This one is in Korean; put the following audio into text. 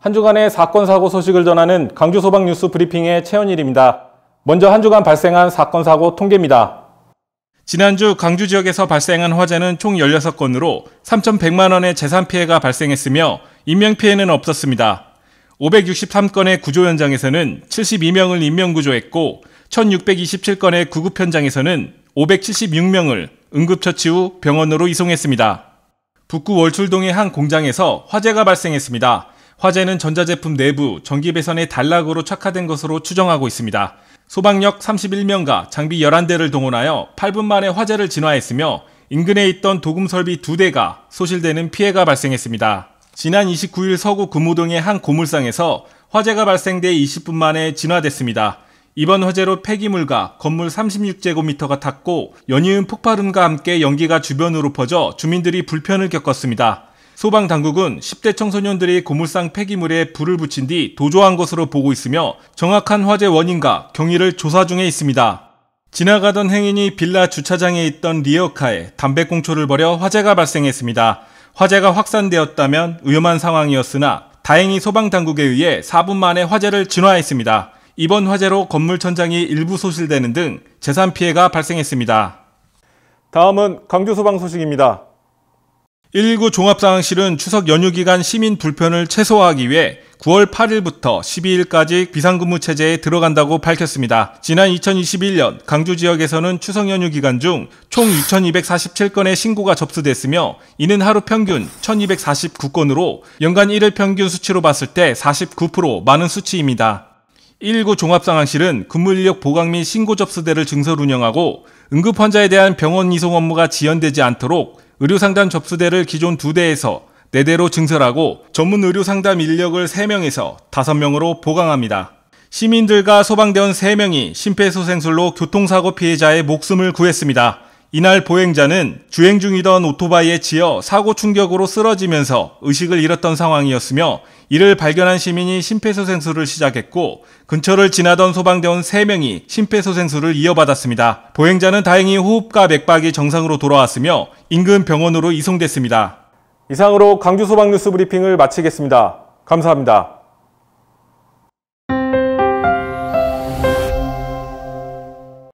한 주간의 사건 사고 소식을 전하는 강주 소방 뉴스 브리핑의 최현일입니다. 먼저 한 주간 발생한 사건 사고 통계입니다. 지난주 강주 지역에서 발생한 화재는 총 16건으로 3,100만 원의 재산 피해가 발생했으며 인명 피해는 없었습니다. 563건의 구조 현장에서는 72명을 인명 구조했고 1,627건의 구급 현장에서는 576명을 응급처치 후 병원으로 이송했습니다. 북구 월출동의 한 공장에서 화재가 발생했습니다. 화재는 전자제품 내부 전기배선의 단락으로 착화된 것으로 추정하고 있습니다. 소방력 31명과 장비 11대를 동원하여 8분 만에 화재를 진화했으며 인근에 있던 도금 설비 2대가 소실되는 피해가 발생했습니다. 지난 29일 서구 금호동의 한 고물상에서 화재가 발생돼 20분 만에 진화됐습니다. 이번 화재로 폐기물과 건물 36제곱미터가 탔고 연이은 폭발음과 함께 연기가 주변으로 퍼져 주민들이 불편을 겪었습니다. 소방 당국은 10대 청소년들이 고물상 폐기물에 불을 붙인 뒤 도조한 것으로 보고 있으며 정확한 화재 원인과 경위를 조사 중에 있습니다. 지나가던 행인이 빌라 주차장에 있던 리어카에 담배꽁초를 버려 화재가 발생했습니다. 화재가 확산되었다면 위험한 상황이었으나 다행히 소방당국에 의해 4분 만에 화재를 진화했습니다. 이번 화재로 건물 천장이 일부 소실되는 등 재산 피해가 발생했습니다. 다음은 광주 소방 소식입니다. 1 9 종합상황실은 추석 연휴 기간 시민 불편을 최소화하기 위해 9월 8일부터 12일까지 비상근무 체제에 들어간다고 밝혔습니다. 지난 2021년 강주 지역에서는 추석 연휴 기간 중총 6,247건의 신고가 접수됐으며 이는 하루 평균 1,249건으로 연간 1일 평균 수치로 봤을 때 49% 많은 수치입니다. 1 9 종합상황실은 근무인력 보강 및 신고 접수대를 증설 운영하고 응급환자에 대한 병원 이송 업무가 지연되지 않도록 의료상담 접수대를 기존 2대에서 4대로 증설하고 전문 의료상담 인력을 3명에서 5명으로 보강합니다. 시민들과 소방대원 3명이 심폐소생술로 교통사고 피해자의 목숨을 구했습니다. 이날 보행자는 주행 중이던 오토바이에 치여 사고 충격으로 쓰러지면서 의식을 잃었던 상황이었으며 이를 발견한 시민이 심폐소생술을 시작했고 근처를 지나던 소방대원 3명이 심폐소생술을 이어받았습니다. 보행자는 다행히 호흡과 맥박이 정상으로 돌아왔으며 인근 병원으로 이송됐습니다. 이상으로 광주소방뉴스 브리핑을 마치겠습니다. 감사합니다.